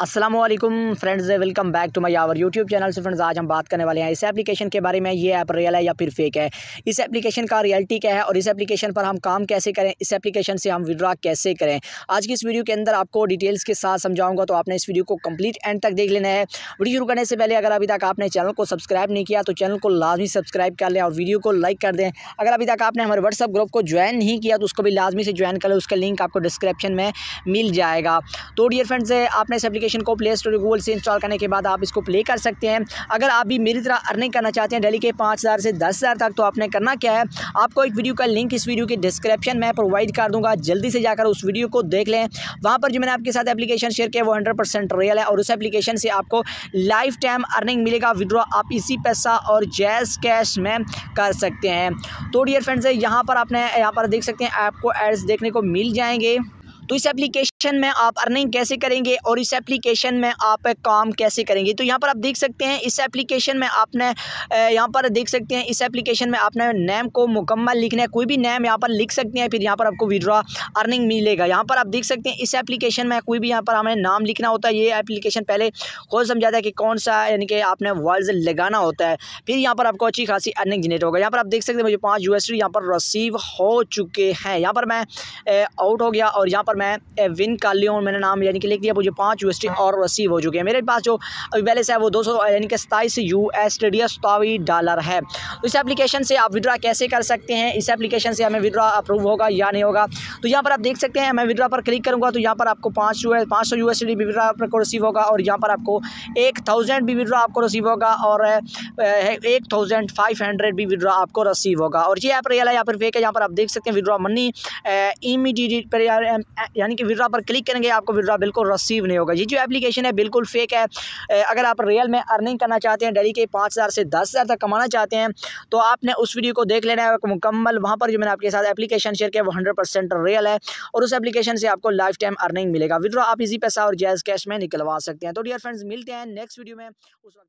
Aslam friends welcome back to my our YouTube channel से friends आज हम बात करने वाले हैं इस एप्लीकेशन के बारे में ये ऐप रियल है या फिर फेक है इस एप्लीकेशन का रियलिटी क्या है और इस एप्लीकेशन पर हम काम कैसे करें इस एप्लीकेशन से हम विड्रा कैसे करें आज की इस वीडियो के अंदर आपको डिटेल्स के साथ समझाऊंगा तो आपने इस वीडियो को कम्प्लीट एंड तक देख लेना है वीडियो शुरू करने से पहले अगर अभी तक आपने चैनल को सब्सक्राइब नहीं किया तो चैनल को लाजमी सब्सक्राइब कर लें और वीडियो को लाइक कर दें अगर अभी तक आपने हमारे व्हाट्सअप ग्रुप को ज्वाइन नहीं किया तो उसको भी लाजमी से ज्वाइन कर लें उसका लिंक आपको डिस्क्रिप्शन में मिल जाएगा तो डियर फ्रेंड्स आपने इस एप्लीकेशन को प्ले स्टोर गूगल से इंस्टॉल करने के बाद आप इसको प्ले कर सकते हैं अगर आप भी मेरी तरह अर्निंग करना चाहते हैं डेली के पाँच से दस तक तो आपने करना क्या है आपको एक वीडियो का लिंक इस वीडियो के डिस्क्रिप्शन में प्रोवाइड कर दूंगा जल्दी से जाकर उस वीडियो को देख लें वहाँ पर जो मैंने आपके साथ एप्लीकेशन शेयर किया वो हंड्रेड रियल है और उस एप्लीकेशन से आपको लाइफ टाइम अर्निंग मिलेगा विड्रॉ आप इसी पैसा और जैस कैश में कर सकते हैं तो डियर फ्रेंड्स यहां पर आपने यहां पर देख सकते हैं आपको एड्स देखने को मिल जाएंगे तो इस एप्लीकेशन एप्लीकेशन में आप अर्निंग कैसे करेंगे और इस एप्लीकेशन में आप काम कैसे करेंगे तो यहाँ पर आप देख सकते हैं इस एप्लीकेशन में आपने यहाँ पर देख सकते हैं इस एप्लीकेशन में आपने नेम को मुकम्मल लिखना है कोई भी नेम यहाँ पर लिख सकते हैं फिर यहाँ पर आपको विड्रा अर्निंग मिलेगा यहाँ पर आप देख सकते हैं इस एप्लीकेशन में कोई भी यहाँ पर हमें नाम लिखना होता है ये एप्लीकेशन पहले खुद समझाता है कि कौन सा यानी कि आपने वर्ड्स लगाना होता है फिर यहाँ पर आपको अच्छी खासी अर्निंग जनरेट होगा यहाँ पर आप देख सकते हैं मुझे पाँच यू यहाँ पर रिसीव हो चुके हैं यहाँ पर मैं आउट हो गया और यहाँ पर मैं विन कर लिया और मैंने नाम यानी कि लिख दिया मुझे पाँच यू और रसीव हो चुके हैं मेरे पास जो अभी बैलेंस है वो दो सौ यानी कि सताईस यू एस डॉलर है तो इस एप्लीकेशन से आप विद्रा कैसे कर सकते हैं इस एप्लीकेशन से हमें विद्रा अप्रूव होगा या नहीं होगा तो यहाँ पर आप देख सकते हैं मैं विद्रा पर क्लिक करूँगा तो यहाँ पर आपको पाँच यू पाँच सौ यू एस डी विद्रा आपको रिसीव होगा और यहाँ पर आपको एक थाउजेंड भी विद्रा आपको रिसीव होगा और एक थाउजेंड फाइव हंड्रेड भी विद्रा आपको रिसीव होगा और ये ऐप रियल है या फिर फेक है यहाँ पर आप देख सकते हैं विद्रा मनी इमीडिएट पर यानी कि विड्रा पर क्लिक करेंगे आपको विद्रा बिल्कुल रिसीव नहीं होगा ये जो एप्लीकेशन है बिल्कुल फेक है अगर आप रियल में अर्निंग करना चाहते हैं डेली के पाँच हज़ार से दस हज़ार तक कमाना चाहते हैं तो आपने उस वीडियो को देख लेना है मुकम्मल वहाँ पर जो मैंने आपके साथ एप्लीकेशन शेयर किया वो हंड्रेड रियल है और उस एप्लीकेशन से आपको लाइफ टाइम अर्निंग मिलेगा विद्रो आप इजी पैसा और जैज कैश में निकलवा सकते हैं तो डियर फ्रेंड्स मिलते हैं नेक्स्ट वीडियो में उस वक्त